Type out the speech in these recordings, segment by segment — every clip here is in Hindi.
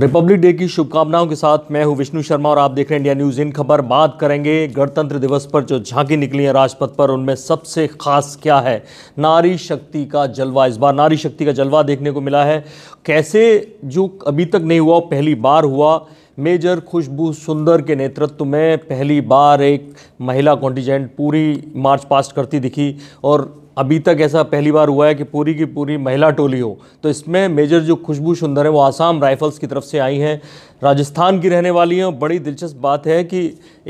रिपब्लिक डे की शुभकामनाओं के साथ मैं हूं विष्णु शर्मा और आप देख रहे हैं इंडिया न्यूज इन खबर बात करेंगे गणतंत्र दिवस पर जो झांकी निकली है राजपथ पर उनमें सबसे खास क्या है नारी शक्ति का जलवा इस बार नारी शक्ति का जलवा देखने को मिला है कैसे जो अभी तक नहीं हुआ पहली बार हुआ मेजर खुशबू सुंदर के नेतृत्व में पहली बार एक महिला कॉन्टीजेंट पूरी मार्च पास्ट करती दिखी और अभी तक ऐसा पहली बार हुआ है कि पूरी की पूरी महिला टोली हो तो इसमें मेजर जो खुशबू सुंदर है वो आसाम राइफल्स की तरफ से आई हैं राजस्थान की रहने वाली हैं और बड़ी दिलचस्प बात है कि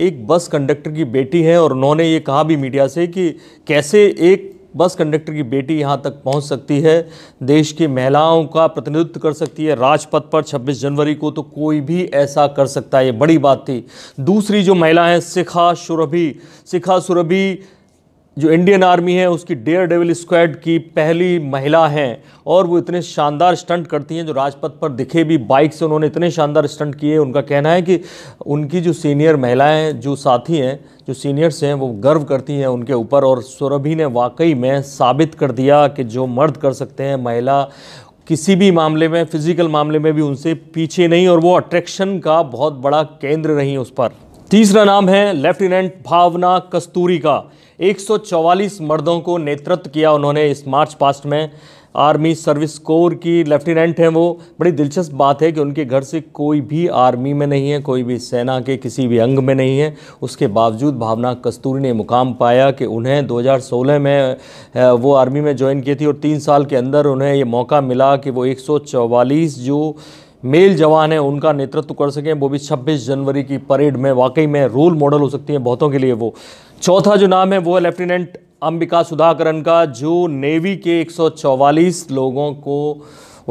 एक बस कंडक्टर की बेटी हैं और उन्होंने ये कहा भी मीडिया से कि कैसे एक बस कंडक्टर की बेटी यहाँ तक पहुँच सकती है देश की महिलाओं का प्रतिनिधित्व कर सकती है राजपथ पर 26 जनवरी को तो कोई भी ऐसा कर सकता है ये बड़ी बात थी दूसरी जो महिला है शिखा सुरभि शिखा सुरभि जो इंडियन आर्मी है उसकी डेयर डेविल स्क्वाड की पहली महिला हैं और वो इतने शानदार स्टंट करती हैं जो राजपथ पर दिखे भी बाइक से उन्होंने इतने शानदार स्टंट किए उनका कहना है कि उनकी जो सीनियर महिलाएं जो साथी हैं जो सीनियर्स हैं वो गर्व करती हैं उनके ऊपर और सुरभि ने वाकई में साबित कर दिया कि जो मर्द कर सकते हैं महिला किसी भी मामले में फिज़िकल मामले में भी उनसे पीछे नहीं और वो अट्रैक्शन का बहुत बड़ा केंद्र रही उस पर तीसरा नाम है लेफ्टिनेंट भावना कस्तूरी का 144 मर्दों को नेतृत्व किया उन्होंने इस मार्च पास्ट में आर्मी सर्विस कोर की लेफ्टिनेंट हैं वो बड़ी दिलचस्प बात है कि उनके घर से कोई भी आर्मी में नहीं है कोई भी सेना के किसी भी अंग में नहीं है उसके बावजूद भावना कस्तूरी ने मुकाम पाया कि उन्हें 2016 में वो आर्मी में ज्वाइन की थी और तीन साल के अंदर उन्हें ये मौका मिला कि वो एक जो मेल जवान हैं उनका नेतृत्व कर सकें वो भी 26 जनवरी की परेड में वाकई में रोल मॉडल हो सकती हैं बहुतों के लिए वो चौथा जो नाम है वो है लेफ्टिनेंट अंबिका सुधाकरन का जो नेवी के 144 लोगों को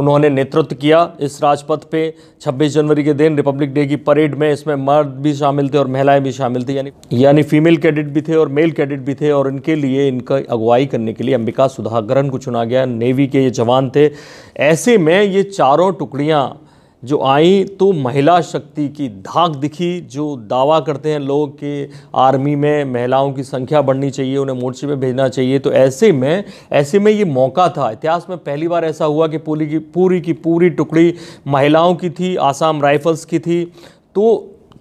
उन्होंने नेतृत्व किया इस राजपथ पे 26 जनवरी के दिन रिपब्लिक डे की परेड में इसमें मर्द भी शामिल थे और महिलाएं भी शामिल थी यानी यानी फीमेल कैडेट भी थे और मेल कैडेट भी थे और इनके लिए इनका अगुवाई करने के लिए अंबिका सुधाकरन को चुना गया नेवी के ये जवान थे ऐसे में ये चारों टुकड़ियाँ जो आई तो महिला शक्ति की धाक दिखी जो दावा करते हैं लोग कि आर्मी में महिलाओं की संख्या बढ़नी चाहिए उन्हें मोर्चे में भेजना चाहिए तो ऐसे में ऐसे में ये मौका था इतिहास में पहली बार ऐसा हुआ कि पूरी की पूरी की पूरी टुकड़ी महिलाओं की थी आसाम राइफल्स की थी तो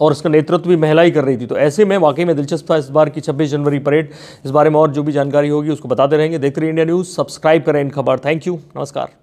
और उसका नेतृत्व भी महिला ही कर रही थी तो ऐसे में वाकई में दिलचस्प था इस बार की छब्बीस जनवरी परेड इस बारे में और जो भी जानकारी होगी उसको बताते रहेंगे देखते रहिए इंडिया न्यूज़ सब्सक्राइब करें इन खबर थैंक यू नमस्कार